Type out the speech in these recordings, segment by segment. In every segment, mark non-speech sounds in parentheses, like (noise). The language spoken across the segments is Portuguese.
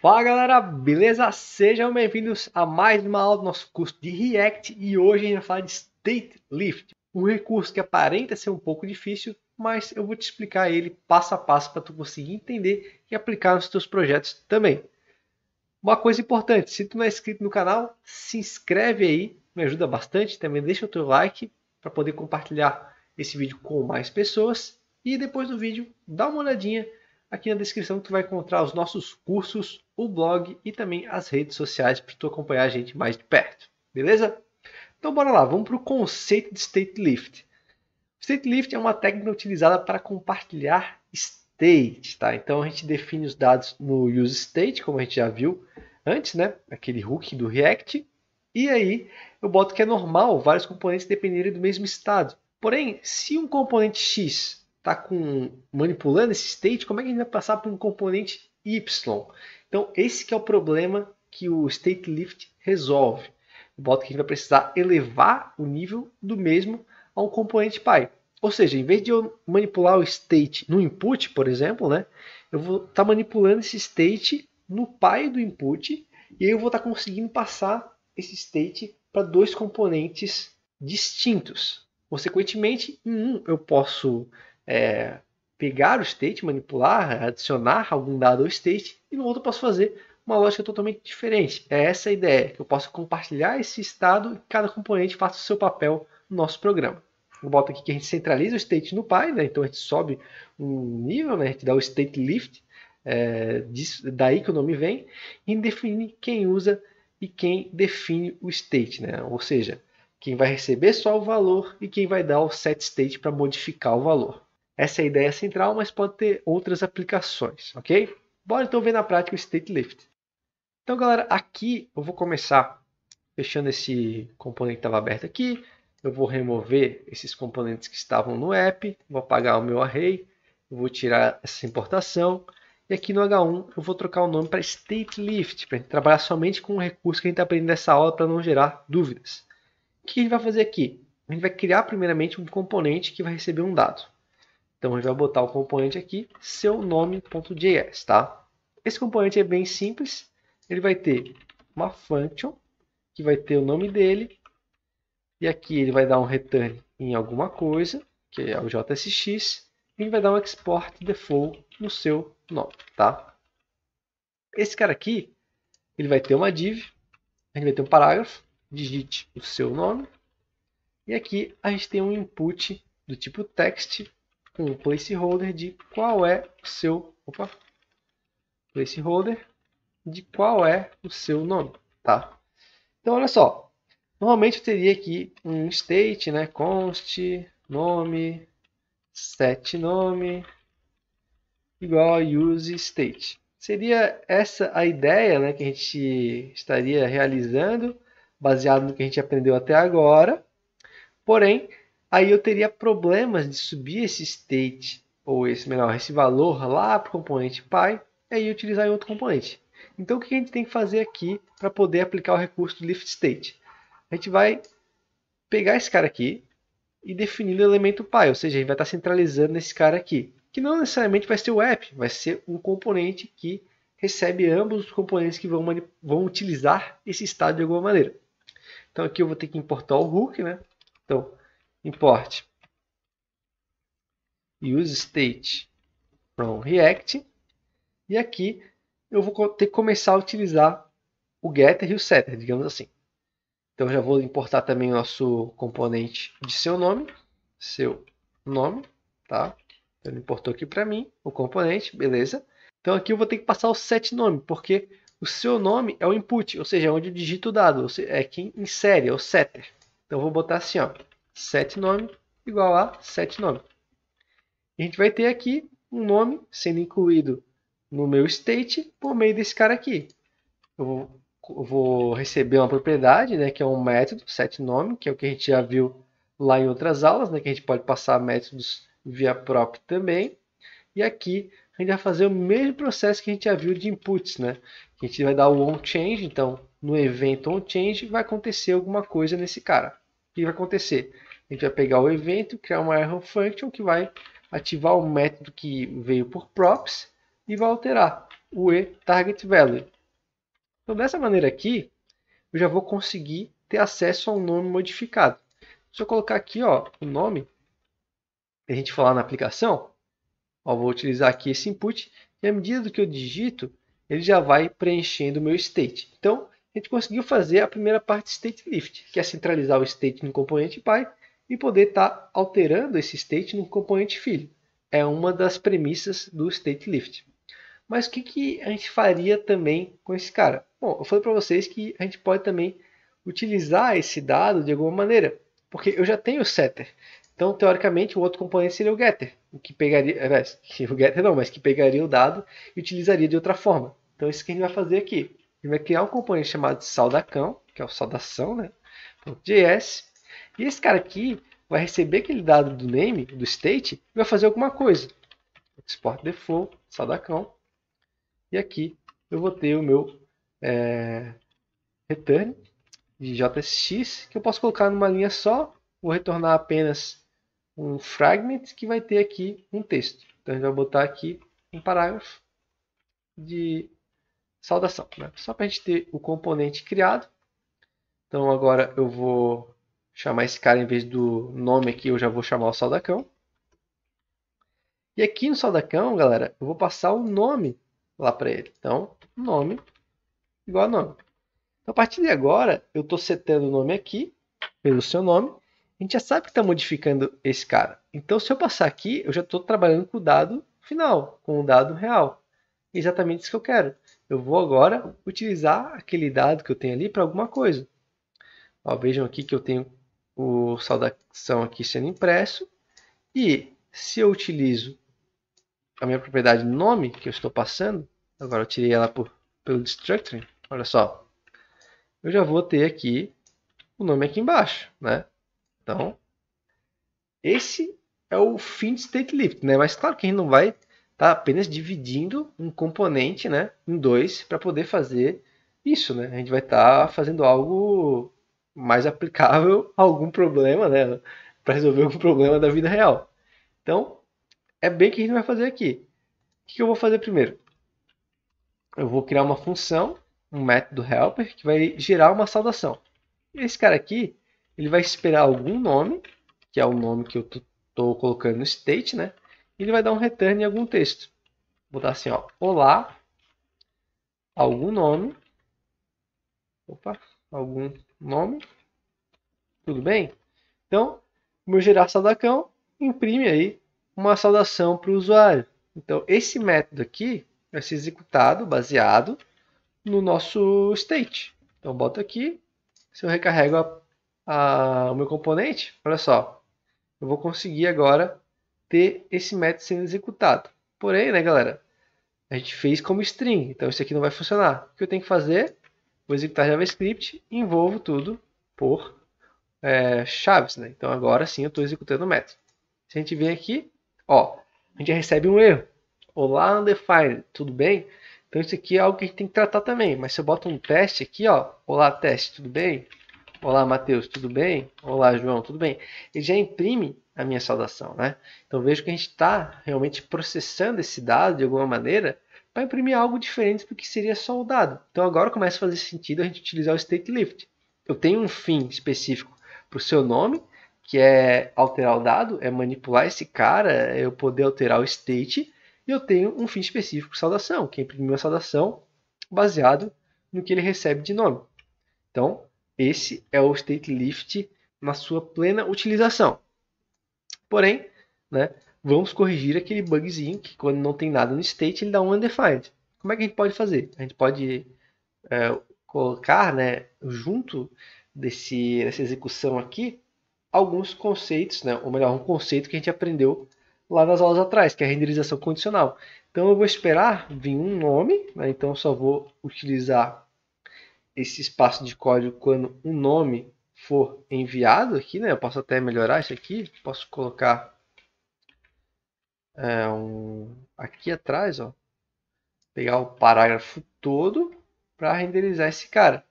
Fala galera, beleza? Sejam bem-vindos a mais uma aula do nosso curso de React e hoje a gente vai falar de State Lift, um recurso que aparenta ser um pouco difícil, mas eu vou te explicar ele passo a passo para tu conseguir entender e aplicar nos teus projetos também. Uma coisa importante, se tu não é inscrito no canal, se inscreve aí, me ajuda bastante, também deixa o teu like para poder compartilhar esse vídeo com mais pessoas e depois do vídeo dá uma olhadinha Aqui na descrição tu vai encontrar os nossos cursos, o blog e também as redes sociais para tu acompanhar a gente mais de perto. Beleza? Então bora lá, vamos para o conceito de state lift. State lift é uma técnica utilizada para compartilhar state, tá? Então a gente define os dados no use state, como a gente já viu antes, né? Aquele hook do React. E aí eu boto que é normal vários componentes dependerem do mesmo estado. Porém, se um componente X está com, manipulando esse state, como é que a gente vai passar para um componente Y? Então, esse que é o problema que o state lift resolve. Bota que a gente vai precisar elevar o nível do mesmo a um componente pai. Ou seja, em vez de eu manipular o state no input, por exemplo, né, eu vou estar tá manipulando esse state no pai do input e eu vou estar tá conseguindo passar esse state para dois componentes distintos. Consequentemente, em um eu posso é, pegar o state, manipular, adicionar algum dado ao state, e no outro eu posso fazer uma lógica totalmente diferente. É essa a ideia, que eu posso compartilhar esse estado e cada componente faça o seu papel no nosso programa. Eu boto aqui que a gente centraliza o state no pai, né? então a gente sobe um nível, né? a gente dá o state lift, é, daí que o nome vem, e define quem usa e quem define o state, né? ou seja, quem vai receber só o valor e quem vai dar o set state para modificar o valor. Essa é a ideia central, mas pode ter outras aplicações, ok? Bora então ver na prática o state lift. Então, galera, aqui eu vou começar fechando esse componente que estava aberto aqui. Eu vou remover esses componentes que estavam no app, vou apagar o meu array, vou tirar essa importação. E aqui no H1 eu vou trocar o nome para state lift, para trabalhar somente com o recurso que a gente está aprendendo nessa aula para não gerar dúvidas. O que a gente vai fazer aqui? A gente vai criar primeiramente um componente que vai receber um dado. Então a gente vai botar o componente aqui, seu nome.js, tá? Esse componente é bem simples, ele vai ter uma function, que vai ter o nome dele, e aqui ele vai dar um return em alguma coisa, que é o JSX, e vai dar um export default no seu nome, tá? Esse cara aqui, ele vai ter uma div, a gente vai ter um parágrafo, digite o seu nome, e aqui a gente tem um input do tipo text um placeholder de qual é o seu opa, placeholder de qual é o seu nome, tá? Então olha só, normalmente eu teria aqui um state, né, const nome set nome igual a use state. Seria essa a ideia, né, que a gente estaria realizando, baseado no que a gente aprendeu até agora. Porém, aí eu teria problemas de subir esse state, ou esse, melhor, esse valor lá para o componente pai, e aí utilizar em outro componente. Então o que a gente tem que fazer aqui para poder aplicar o recurso do lift state? A gente vai pegar esse cara aqui e definir o elemento pai, ou seja, a gente vai estar tá centralizando nesse cara aqui, que não necessariamente vai ser o app, vai ser um componente que recebe ambos os componentes que vão, vão utilizar esse estado de alguma maneira. Então aqui eu vou ter que importar o hook, né? Então import use state from React. E aqui eu vou ter que começar a utilizar o getter e o setter, digamos assim. Então já vou importar também o nosso componente de seu nome, seu nome, tá? Então, ele importou aqui para mim o componente, beleza? Então aqui eu vou ter que passar o set nome, porque o seu nome é o input, ou seja, é onde eu digito o dado, é quem insere, é o setter. Então eu vou botar assim, ó, setNome nome igual a setNome. nome. A gente vai ter aqui um nome sendo incluído no meu state por meio desse cara aqui. Eu vou, eu vou receber uma propriedade, né, que é um método set nome, que é o que a gente já viu lá em outras aulas, né, que a gente pode passar métodos via prop também. E aqui a gente vai fazer o mesmo processo que a gente já viu de inputs, né? A gente vai dar o onChange, então no evento onChange vai acontecer alguma coisa nesse cara. O que vai acontecer? A gente vai pegar o evento, criar uma arrow function que vai ativar o método que veio por props e vai alterar o e target value. Então dessa maneira aqui, eu já vou conseguir ter acesso ao nome modificado. Se eu colocar aqui ó, o nome, a gente falar na aplicação, ó, vou utilizar aqui esse input, e à medida que eu digito, ele já vai preenchendo o meu state. Então, a gente conseguiu fazer a primeira parte de state lift, que é centralizar o state no componente pai e poder estar tá alterando esse state no componente filho. É uma das premissas do state lift. Mas o que, que a gente faria também com esse cara? Bom, eu falei para vocês que a gente pode também utilizar esse dado de alguma maneira, porque eu já tenho o setter. Então, teoricamente, o outro componente seria o getter, o que pegaria, é, (laughs) o getter não, mas que pegaria o dado e utilizaria de outra forma. Então, isso que a gente vai fazer aqui. A vai criar um componente chamado saldacão, que é o saudação, né? .js. E esse cara aqui vai receber aquele dado do name, do state, e vai fazer alguma coisa. Export default, saldacão. E aqui eu vou ter o meu é, return de JSX, que eu posso colocar numa linha só. Vou retornar apenas um fragment que vai ter aqui um texto. Então a gente vai botar aqui um parágrafo de saudação, né? só para a gente ter o componente criado. Então agora eu vou chamar esse cara em vez do nome aqui, eu já vou chamar o Saldacão. E aqui no Saldacão, galera, eu vou passar o nome lá para ele. Então, nome igual a nome. Então, a partir de agora, eu estou setando o nome aqui, pelo seu nome. A gente já sabe que está modificando esse cara. Então, se eu passar aqui, eu já estou trabalhando com o dado final, com o dado real. Exatamente isso que eu quero eu vou agora utilizar aquele dado que eu tenho ali para alguma coisa. Ó, vejam aqui que eu tenho o saudação aqui sendo impresso. E se eu utilizo a minha propriedade nome que eu estou passando, agora eu tirei ela por, pelo destructor, olha só. Eu já vou ter aqui o nome aqui embaixo, né? Então, esse é o fim de state lift, né? Mas claro que a gente não vai está apenas dividindo um componente né, em dois para poder fazer isso. Né? A gente vai estar tá fazendo algo mais aplicável a algum problema, né, para resolver algum problema da vida real. Então, é bem o que a gente vai fazer aqui. O que eu vou fazer primeiro? Eu vou criar uma função, um método helper, que vai gerar uma saudação. Esse cara aqui, ele vai esperar algum nome, que é o nome que eu estou colocando no state, né? ele vai dar um return em algum texto. Vou botar assim, ó, olá, algum nome, opa, algum nome, tudo bem? Então, meu gerar saudacão imprime aí uma saudação para o usuário. Então, esse método aqui vai ser executado baseado no nosso state. Então, boto aqui, se eu recarrego a, a, o meu componente, olha só, eu vou conseguir agora ter esse método sendo executado. Porém, né, galera, a gente fez como string, então isso aqui não vai funcionar. O que eu tenho que fazer? Vou executar JavaScript e envolvo tudo por é, chaves, né? Então agora sim eu estou executando o método. Se a gente vem aqui, ó, a gente recebe um erro. Olá, undefined, tudo bem? Então isso aqui é algo que a gente tem que tratar também. Mas se eu boto um teste aqui, ó, olá, teste, tudo bem? Olá, Matheus, tudo bem? Olá, João, tudo bem? Ele já imprime a minha saudação, né? Então vejo que a gente está realmente processando esse dado de alguma maneira para imprimir algo diferente do que seria só o dado. Então agora começa a fazer sentido a gente utilizar o state lift. Eu tenho um fim específico para o seu nome, que é alterar o dado, é manipular esse cara, é eu poder alterar o state, e eu tenho um fim específico, para saudação, que é imprimir uma saudação baseado no que ele recebe de nome. Então, esse é o state lift na sua plena utilização. Porém, né, vamos corrigir aquele bugzinho que quando não tem nada no state ele dá um undefined. Como é que a gente pode fazer? A gente pode é, colocar né, junto desse, dessa execução aqui alguns conceitos, né, ou melhor, um conceito que a gente aprendeu lá nas aulas atrás, que é a renderização condicional. Então eu vou esperar vir um nome, né, então eu só vou utilizar esse espaço de código quando um nome for enviado aqui, né? Eu posso até melhorar isso aqui, posso colocar é, um, aqui atrás, ó, pegar o parágrafo todo para renderizar esse cara.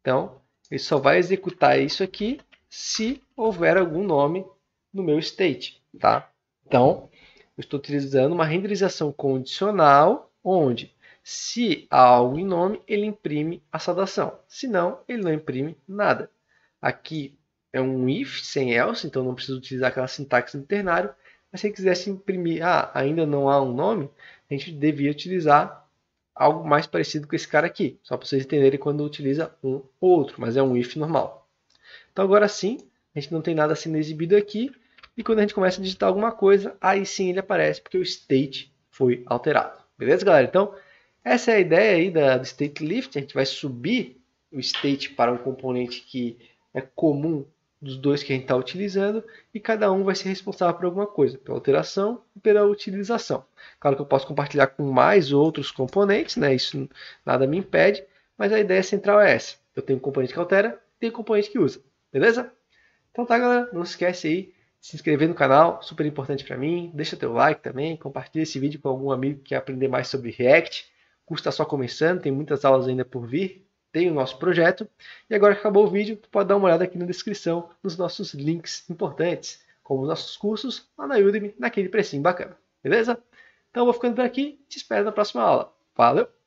Então, ele só vai executar isso aqui se houver algum nome no meu state, tá? Então, eu estou utilizando uma renderização condicional onde se há algo em nome, ele imprime a saudação. Se não, ele não imprime nada. Aqui é um if sem else, então não precisa utilizar aquela sintaxe do ternário. Mas se ele quisesse imprimir, ah, ainda não há um nome, a gente devia utilizar algo mais parecido com esse cara aqui. Só para vocês entenderem quando utiliza um ou outro, mas é um if normal. Então agora sim, a gente não tem nada sendo exibido aqui. E quando a gente começa a digitar alguma coisa, aí sim ele aparece, porque o state foi alterado. Beleza, galera? Então... Essa é a ideia aí da, do state lift, a gente vai subir o state para um componente que é comum dos dois que a gente está utilizando e cada um vai ser responsável por alguma coisa, pela alteração e pela utilização. Claro que eu posso compartilhar com mais outros componentes, né? isso nada me impede, mas a ideia central é essa. Eu tenho um componente que altera, tenho um componente que usa, beleza? Então tá galera, não se esquece aí de se inscrever no canal, super importante para mim, deixa teu like também, compartilha esse vídeo com algum amigo que quer aprender mais sobre React, curso está só começando, tem muitas aulas ainda por vir, tem o nosso projeto. E agora que acabou o vídeo, tu pode dar uma olhada aqui na descrição nos nossos links importantes, como os nossos cursos lá na Udemy, naquele precinho bacana. Beleza? Então eu vou ficando por aqui, te espero na próxima aula. Valeu!